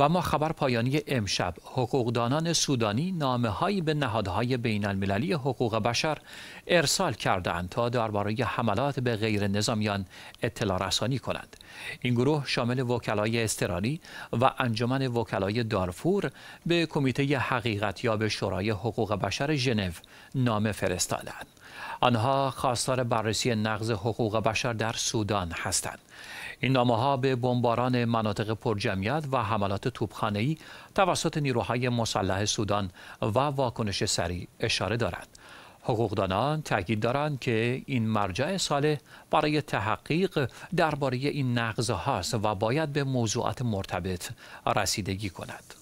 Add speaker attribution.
Speaker 1: و ما خبر پایانی امشب حقوقدانان سودانی نامه هایی به نهادهای بین المللی حقوق بشر ارسال کردند تا درباره حملات به غیر نظامیان اطلاع رسانی کنند این گروه شامل وکلای استرانی و انجمن وکلای دارفور به کمیته به شورای حقوق بشر ژنو نامه فرستادند آنها خواستار بررسی نقض حقوق بشر در سودان هستند. این نامه ها به بمباران مناطق پرجمعیت و حملات توپخانه‌ای توسط نیروهای مسلح سودان و واکنش سریع اشاره دارد. حقوقدانان تاکید دارند که این مرجع صالح برای تحقیق درباره این نقض هاست و باید به موضوعات مرتبط رسیدگی کند.